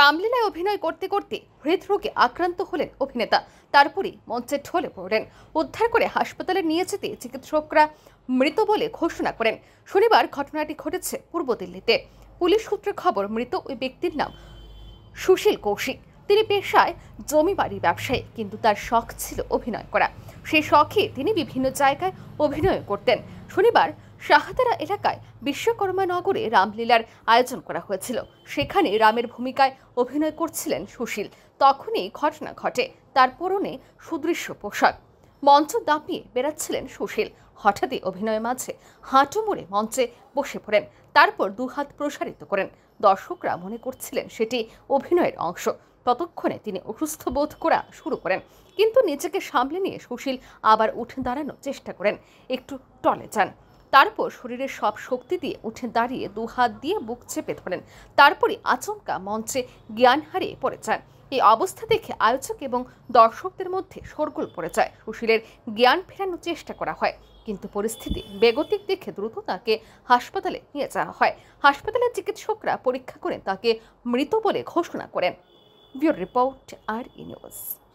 রামলীলায় অভিনয় করতে করতে হৃদরোগে আক্রান্ত হলেন অভিনেতা তারপরই মঞ্চে ঢলে পড়লেন উদ্ধার করে হাসপাতালে নিয়ে যেতে চিকিৎসকরা মৃত বলে ঘোষণা করেন শনিবার ঘটনাটি ঘটেছে পূর্ব দিল্লিতে পুলিশ সূত্রে খবর মৃত ওই ব্যক্তির নাম সুশীল কৌশিক তিনি পেশায় জমি বাড়ির ব্যবসায়ী কিন্তু তার শখ ছিল অভিনয় করা সেই শখে তিনি বিভিন্ন জায়গায় অভিনয় করতেন শনিবার শাহাদারা এলাকায় বিশ্বকর্মা নগরে রামলীলার আয়োজন করা হয়েছিল সেখানে রামের ভূমিকায় অভিনয় করছিলেন সুশীল তখনই ঘটনা ঘটে তার পরনে সুদৃশ্য পোশাক মঞ্চ দাপিয়ে বেড়াচ্ছিলেন সুশীল হঠাৎই অভিনয় মাঝে হাঁটু মুড়ে মঞ্চে বসে পড়েন তারপর দুহাত প্রসারিত করেন দর্শকরা মনে করছিলেন সেটি অভিনয়ের অংশ ততক্ষণে তিনি অসুস্থ বোধ করা শুরু করেন কিন্তু নিজেকে সামলে নিয়ে সুশীল আবার উঠে দাঁড়ানোর চেষ্টা করেন একটু টলে যান তারপর শরীরের সব শক্তি দিয়ে উঠে দাঁড়িয়ে দু হাত দিয়ে বুক চেপে ধরেন তারপরে আচমকা মঞ্চে জ্ঞান হারিয়ে পড়ে যান এই অবস্থা দেখে আয়োজক এবং দর্শকদের মধ্যে সরগোল পড়ে যায় সুশীলের জ্ঞান ফেরানোর চেষ্টা করা হয় কিন্তু পরিস্থিতি বেগতিক দেখে দ্রুত তাকে হাসপাতালে নিয়ে যাওয়া হয় হাসপাতালের চিকিৎসকরা পরীক্ষা করে তাকে মৃত বলে ঘোষণা করেন bureau report R E news